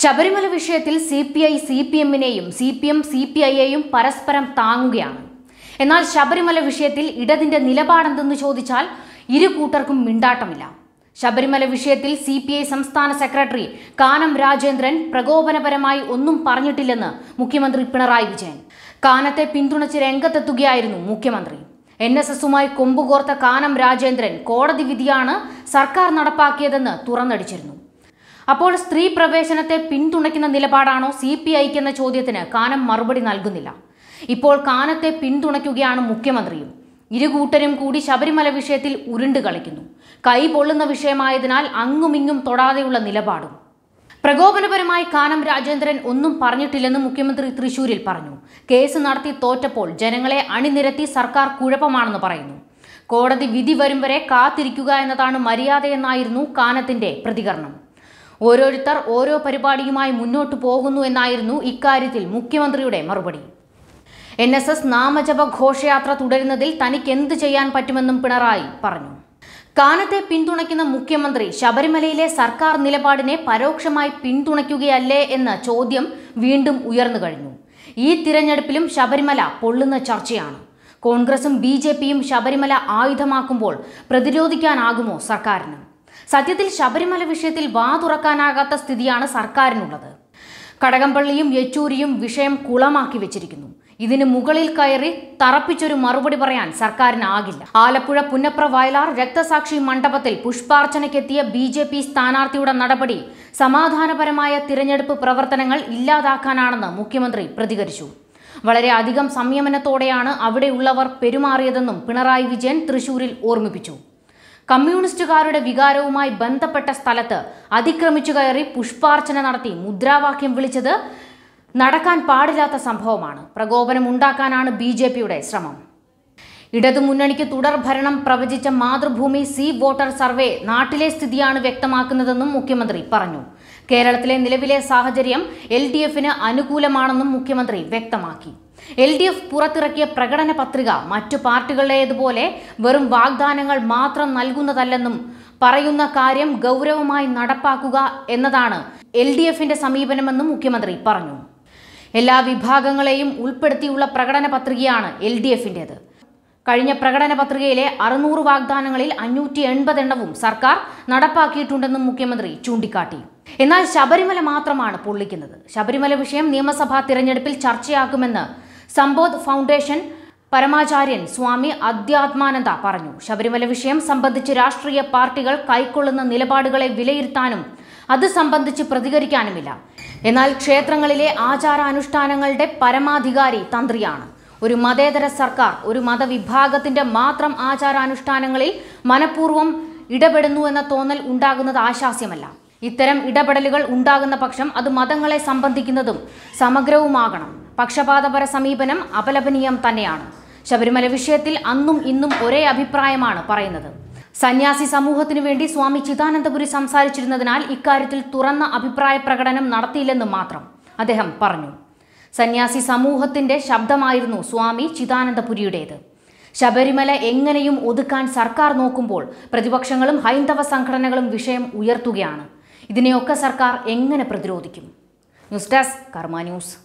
ശബരിമല വിഷയത്തിൽ C P I C P എമ്മിനെയും C P M C P ഐയെയും പരസ്പരം താങ്ങുകയാണ് എന്നാൽ ശബരിമല വിഷയത്തിൽ ഇടതിന്റെ നിലപാടെന്തെന്ന് ചോദിച്ചാൽ ഇരു കൂട്ടർക്കും മിണ്ടാട്ടമില്ല ശബരിമല വിഷയത്തിൽ സി പി ഐ സംസ്ഥാന സെക്രട്ടറി കാനം രാജേന്ദ്രൻ പ്രകോപനപരമായി ഒന്നും പറഞ്ഞിട്ടില്ലെന്ന് മുഖ്യമന്ത്രി പിണറായി വിജയൻ കാനത്തെ പിന്തുണച്ച് രംഗത്തെത്തുകയായിരുന്നു മുഖ്യമന്ത്രി എൻ എസ് എസുമായി കൊമ്പുകോർത്ത കാനം രാജേന്ദ്രൻ കോടതി വിധിയാണ് സർക്കാർ നടപ്പാക്കിയതെന്ന് തുറന്നടിച്ചിരുന്നു അപ്പോൾ സ്ത്രീ പ്രവേശനത്തെ പിന്തുണയ്ക്കുന്ന നിലപാടാണോ സി പി എന്ന ചോദ്യത്തിന് കാനം മറുപടി നൽകുന്നില്ല ഇപ്പോൾ കാനത്തെ പിന്തുണയ്ക്കുകയാണ് മുഖ്യമന്ത്രിയും ഇരു കൂട്ടരും കൂടി ശബരിമല വിഷയത്തിൽ ഉരുണ്ട് കളിക്കുന്നു കൈ പൊള്ളുന്ന വിഷയമായതിനാൽ അങ്ങുമിങ്ങും തൊടാതെയുള്ള നിലപാടും പ്രകോപനപരമായി കാനം രാജേന്ദ്രൻ ഒന്നും പറഞ്ഞിട്ടില്ലെന്ന് മുഖ്യമന്ത്രി തൃശൂരിൽ പറഞ്ഞു കേസ് നടത്തി തോറ്റപ്പോൾ ജനങ്ങളെ അണിനിരത്തി സർക്കാർ കുഴപ്പമാണെന്ന് പറയുന്നു കോടതി വിധി വരും വരെ കാത്തിരിക്കുക എന്നതാണ് മര്യാദയെന്നായിരുന്നു കാനത്തിന്റെ പ്രതികരണം ഓരോരുത്തർ ഓരോ പരിപാടിയുമായി മുന്നോട്ടു പോകുന്നു എന്നായിരുന്നു ഇക്കാര്യത്തിൽ മുഖ്യമന്ത്രിയുടെ മറുപടി എൻ എസ് എസ് നാമജപ ഘോഷയാത്ര തുടരുന്നതിൽ തനിക്ക് എന്ത് ചെയ്യാൻ പറ്റുമെന്നും പിണറായി പറഞ്ഞു കാനത്തെ പിന്തുണയ്ക്കുന്ന മുഖ്യമന്ത്രി ശബരിമലയിലെ സർക്കാർ നിലപാടിനെ പരോക്ഷമായി പിന്തുണയ്ക്കുകയല്ലേ എന്ന ചോദ്യം വീണ്ടും ഉയർന്നു കഴിഞ്ഞു ഈ തിരഞ്ഞെടുപ്പിലും ശബരിമല പൊള്ളുന്ന ചർച്ചയാണ് കോൺഗ്രസും ബി ശബരിമല ആയുധമാക്കുമ്പോൾ പ്രതിരോധിക്കാനാകുമോ സർക്കാരിന് സത്യത്തിൽ ശബരിമല വിഷയത്തിൽ വാ തുറക്കാനാകാത്ത സ്ഥിതിയാണ് സർക്കാരിനുള്ളത് കടകംപള്ളിയും യെച്ചൂരിയും വിഷയം കുളമാക്കി വെച്ചിരിക്കുന്നു ഇതിന് മുകളിൽ കയറി തറപ്പിച്ചൊരു മറുപടി പറയാൻ സർക്കാരിനാകില്ല ആലപ്പുഴ പുന്നപ്ര വയലാർ രക്തസാക്ഷി മണ്ഡപത്തിൽ പുഷ്പാർച്ചനയ്ക്കെത്തിയ ബി ജെ പി സ്ഥാനാർത്ഥിയുടെ നടപടി സമാധാനപരമായ തിരഞ്ഞെടുപ്പ് പ്രവർത്തനങ്ങൾ ഇല്ലാതാക്കാനാണെന്ന് മുഖ്യമന്ത്രി പ്രതികരിച്ചു വളരെ അധികം സംയമനത്തോടെയാണ് അവിടെയുള്ളവർ പെരുമാറിയതെന്നും പിണറായി വിജയൻ തൃശൂരിൽ ഓർമ്മിപ്പിച്ചു കമ്മ്യൂണിസ്റ്റുകാരുടെ വികാരവുമായി ബന്ധപ്പെട്ട സ്ഥലത്ത് അതിക്രമിച്ചു കയറി പുഷ്പാർച്ചന നടത്തി മുദ്രാവാക്യം വിളിച്ചത് നടക്കാൻ പാടില്ലാത്ത സംഭവമാണ് പ്രകോപനം ഉണ്ടാക്കാനാണ് ബി ശ്രമം ഇടതുമുന്നണിക്ക് തുടർ ഭരണം പ്രവചിച്ച മാതൃഭൂമി സി വോട്ടർ സർവേ നാട്ടിലെ സ്ഥിതിയാണ് വ്യക്തമാക്കുന്നതെന്നും മുഖ്യമന്ത്രി പറഞ്ഞു കേരളത്തിലെ നിലവിലെ സാഹചര്യം എൽ ഡി എഫിന് അനുകൂലമാണെന്നും മുഖ്യമന്ത്രി വ്യക്തമാക്കി എൽ ഡി എഫ് പുറത്തിറക്കിയ പ്രകടന പത്രിക മറ്റു പാർട്ടികളുടേതുപോലെ വെറും വാഗ്ദാനങ്ങൾ മാത്രം നൽകുന്നതല്ലെന്നും പറയുന്ന കാര്യം ഗൗരവമായി നടപ്പാക്കുക എന്നതാണ് എൽ ഡി എഫിന്റെ സമീപനമെന്നും മുഖ്യമന്ത്രി പറഞ്ഞു എല്ലാ വിഭാഗങ്ങളെയും ഉൾപ്പെടുത്തിയുള്ള പ്രകടന പത്രികയാണ് എൽ ഡി എഫിൻ്റെത് കഴിഞ്ഞ പ്രകടന പത്രികയിലെ അറുനൂറ് വാഗ്ദാനങ്ങളിൽ അഞ്ഞൂറ്റി എൺപത് എണ്ണവും സർക്കാർ നടപ്പാക്കിയിട്ടുണ്ടെന്നും മുഖ്യമന്ത്രി ചൂണ്ടിക്കാട്ടി എന്നാൽ ശബരിമല മാത്രമാണ് പൊള്ളിക്കുന്നത് ശബരിമല വിഷയം നിയമസഭാ തിരഞ്ഞെടുപ്പിൽ ചർച്ചയാക്കുമെന്ന് സമ്പോധ് ഫൗണ്ടേഷൻ പരമാചാര്യൻ സ്വാമി അധ്യാത്മാനന്ദ പറഞ്ഞു ശബരിമല വിഷയം സംബന്ധിച്ച് രാഷ്ട്രീയ പാർട്ടികൾ കൈക്കൊള്ളുന്ന നിലപാടുകളെ വിലയിരുത്താനും അത് സംബന്ധിച്ച് പ്രതികരിക്കാനുമില്ല എന്നാൽ ക്ഷേത്രങ്ങളിലെ ആചാരാനുഷ്ഠാനങ്ങളുടെ പരമാധികാരി തന്ത്രിയാണ് ഒരു മതേതര സർക്കാർ ഒരു മതവിഭാഗത്തിന്റെ മാത്രം ആചാരാനുഷ്ഠാനങ്ങളിൽ മനഃപൂർവ്വം ഇടപെടുന്നു എന്ന തോന്നൽ ഉണ്ടാകുന്നത് ആശാസ്യമല്ല ഇത്തരം ഇടപെടലുകൾ ഉണ്ടാകുന്ന പക്ഷം അത് മതങ്ങളെ സംബന്ധിക്കുന്നതും സമഗ്രവുമാകണം പക്ഷപാതപര സമീപനം അപലപനീയം തന്നെയാണ് ശബരിമല വിഷയത്തിൽ അന്നും ഇന്നും ഒരേ അഭിപ്രായമാണ് പറയുന്നത് സന്യാസി സമൂഹത്തിനു വേണ്ടി സ്വാമി ചിദാനന്ദപുരി സംസാരിച്ചിരുന്നതിനാൽ ഇക്കാര്യത്തിൽ തുറന്ന അഭിപ്രായ പ്രകടനം നടത്തിയില്ലെന്ന് മാത്രം അദ്ദേഹം പറഞ്ഞു സന്യാസി സമൂഹത്തിന്റെ ശബ്ദമായിരുന്നു സ്വാമി ചിദാനന്ദപുരിയുടേത് ശബരിമല എങ്ങനെയും ഒതുക്കാൻ സർക്കാർ നോക്കുമ്പോൾ പ്രതിപക്ഷങ്ങളും ഹൈന്ദവ സംഘടനകളും വിഷയം ഉയർത്തുകയാണ് ഇതിനെയൊക്കെ സർക്കാർ എങ്ങനെ പ്രതിരോധിക്കും ന്യൂസ് ഡെസ്ക് കർമ്മ ന്യൂസ്